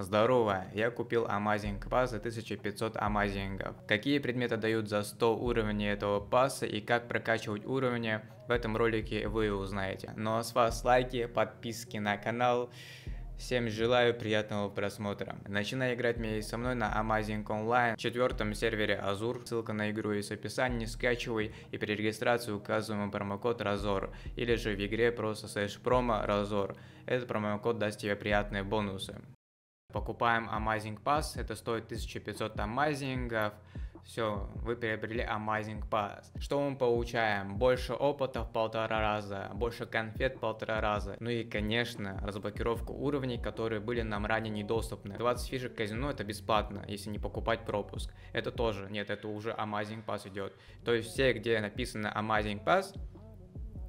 Здорово, я купил Amazing Pass за 1500 амазингов. Какие предметы дают за 100 уровней этого пасса и как прокачивать уровни, в этом ролике вы узнаете. Ну а с вас лайки, подписки на канал. Всем желаю приятного просмотра. Начинай играть вместе со мной на Amazing Online, четвертом сервере Azure. Ссылка на игру есть в описании, скачивай и при регистрации указываем промокод Разор, Или же в игре просто слэш промо Разор. Этот промокод даст тебе приятные бонусы. Покупаем Amazing Pass, это стоит 1500 амазингов. Все, вы приобрели Amazing Pass. Что мы получаем? Больше опыта в полтора раза, больше конфет в полтора раза. Ну и, конечно, разблокировку уровней, которые были нам ранее недоступны. 20 фишек казино это бесплатно, если не покупать пропуск. Это тоже, нет, это уже Amazing Pass идет. То есть все, где написано Amazing Pass,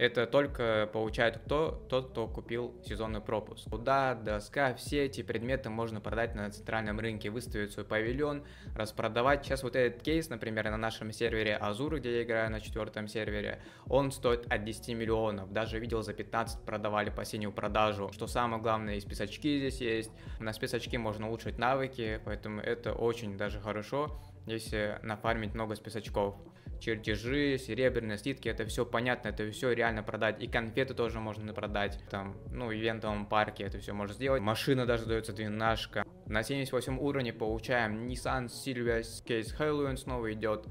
это только получает кто? Тот, кто купил сезонный пропуск. Куда, доска, все эти предметы можно продать на центральном рынке, выставить свой павильон, распродавать. Сейчас вот этот кейс, например, на нашем сервере Azure, где я играю на четвертом сервере, он стоит от 10 миллионов. Даже видел за 15 продавали по синюю продажу. Что самое главное, и спецочки здесь есть. На спецочки можно улучшить навыки, поэтому это очень даже хорошо, если нафармить много спецочков чертежи, серебряные слитки, это все понятно, это все реально продать. И конфеты тоже можно продать, там, ну, в ивентовом парке это все можно сделать. Машина даже дается двенашка. На 78 уровне получаем Nissan Silvia Case Halloween снова идет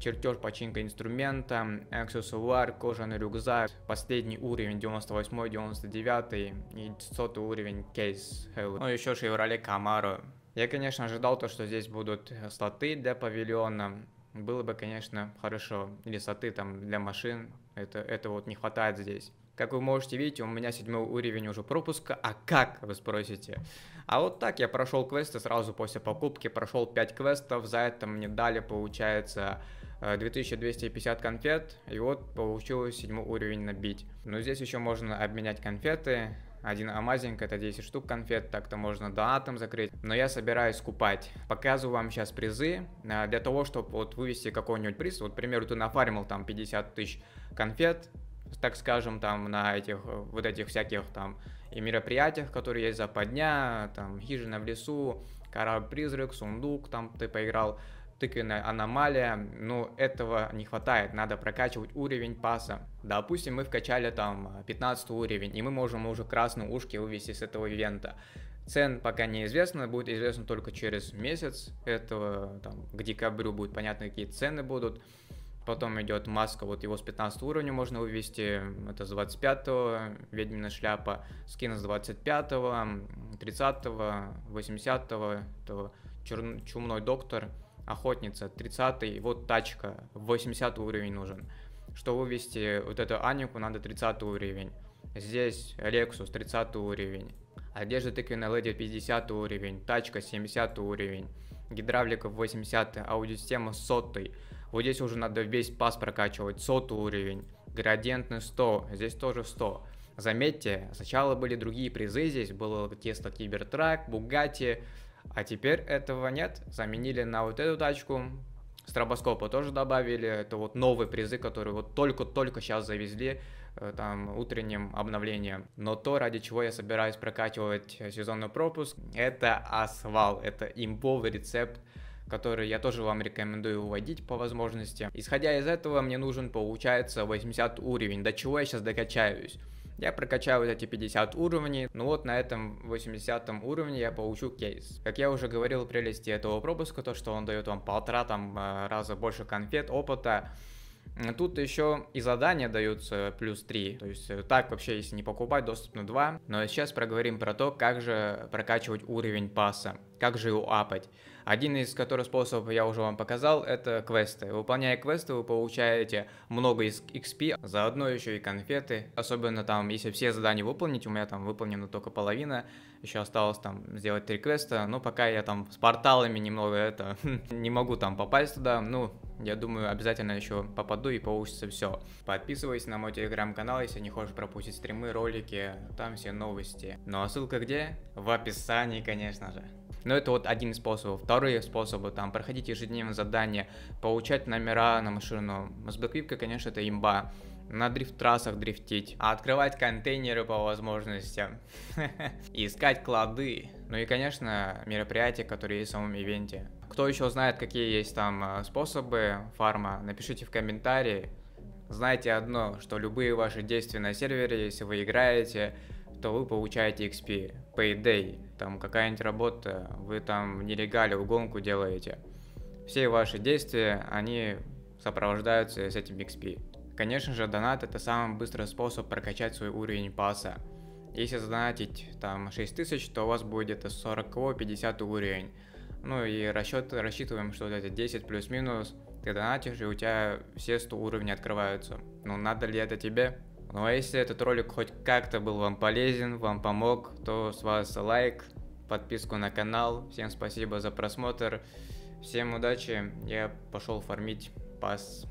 чертеж, починка инструмента, аксессуар, кожаный рюкзак, последний уровень 98, 99 и 100 уровень кейс Halloween. Ну еще Chevrolet Camaro. Я, конечно, ожидал то, что здесь будут слоты для павильона, было бы, конечно, хорошо. лесоты там для машин, это, это вот не хватает здесь. Как вы можете видеть, у меня седьмой уровень уже пропуска. А как, вы спросите? А вот так я прошел квесты сразу после покупки, прошел 5 квестов, за это мне дали, получается, 2250 э, конфет, и вот получилось седьмой уровень набить. Но здесь еще можно обменять конфеты, один амазинг это 10 штук конфет, так-то можно донатом закрыть. Но я собираюсь купать. Показываю вам сейчас призы. Э, для того, чтобы вот вывести какой-нибудь приз, вот, к примеру, ты нафармил там 50 тысяч конфет, так скажем, там на этих э, вот этих всяких там и мероприятиях, которые есть западня, там хижина в лесу, корабль-призрак, сундук, там ты поиграл тыквенная аномалия, но ну, этого не хватает, надо прокачивать уровень паса. Допустим, мы вкачали там 15 э, уровень, и мы можем уже красные ушки вывести с этого ивента. Цен пока неизвестно, будет известно только через месяц этого, там, к декабрю будет понятно, какие цены будут. Потом идет маска, вот его с 15 уровня можно вывести, это с 25-го, ведьмина шляпа, скин с 25-го, 30-го, 80-го, чумной доктор, охотница, 30 вот тачка, 80 уровень нужен. чтобы вывести вот эту Анику, надо 30 уровень. Здесь Lexus 30 уровень. Одежда тыквенная леди 50 уровень, тачка 70 уровень, гидравлика 80, аудиосистема 100. Вот здесь уже надо весь пас прокачивать, 100 уровень, градиентный 100, здесь тоже 100. Заметьте, сначала были другие призы, здесь было Tesla Кибертрак, Бугати, а теперь этого нет, заменили на вот эту тачку, стробоскопа тоже добавили, это вот новые призы, которые вот только-только сейчас завезли, э, там, утренним обновлением. Но то, ради чего я собираюсь прокачивать э, сезонный пропуск, это асвал, это имбовый рецепт, который я тоже вам рекомендую уводить по возможности. Исходя из этого, мне нужен, получается, 80 уровень, до чего я сейчас докачаюсь. Я прокачаю вот эти 50 уровней, ну вот на этом 80 уровне я получу кейс. Как я уже говорил, прелести этого пропуска, то что он дает вам полтора там э, раза больше конфет, опыта, Тут еще и задания даются плюс 3. То есть э, так вообще, если не покупать, доступ на 2. Но сейчас проговорим про то, как же прокачивать уровень паса, как же его апать. Один из которых способов я уже вам показал, это квесты. Выполняя квесты, вы получаете много из XP, заодно еще и конфеты. Особенно там, если все задания выполнить, у меня там выполнена только половина, еще осталось там сделать три квеста, но пока я там с порталами немного это, не могу там попасть туда, ну, я думаю, обязательно еще попаду и получится все. Подписывайся на мой телеграм-канал, если не хочешь пропустить стримы, ролики, там все новости. Ну а ссылка где? В описании, конечно же. Но ну, это вот один из способов. Вторые способы, там, проходить ежедневные задания, получать номера на машину. Сбэквипка, конечно, это имба. На дрифт-трассах дрифтить, а открывать контейнеры по возможностям, искать клады. Ну и, конечно, мероприятия, которые есть в самом ивенте. Кто еще знает, какие есть там э, способы фарма, напишите в комментарии. Знайте одно, что любые ваши действия на сервере, если вы играете, то вы получаете XP, payday, там какая-нибудь работа, вы там нелегально нелегале гонку делаете. Все ваши действия, они сопровождаются с этим XP. Конечно же, донат это самый быстрый способ прокачать свой уровень паса. Если задонатить там 6000, то у вас будет 40-50 уровень. Ну и расчет, рассчитываем, что вот это 10 плюс-минус, ты донатишь, и у тебя все 100 уровней открываются. Ну надо ли это тебе? Ну а если этот ролик хоть как-то был вам полезен, вам помог, то с вас лайк, подписку на канал. Всем спасибо за просмотр. Всем удачи. Я пошел фармить пас.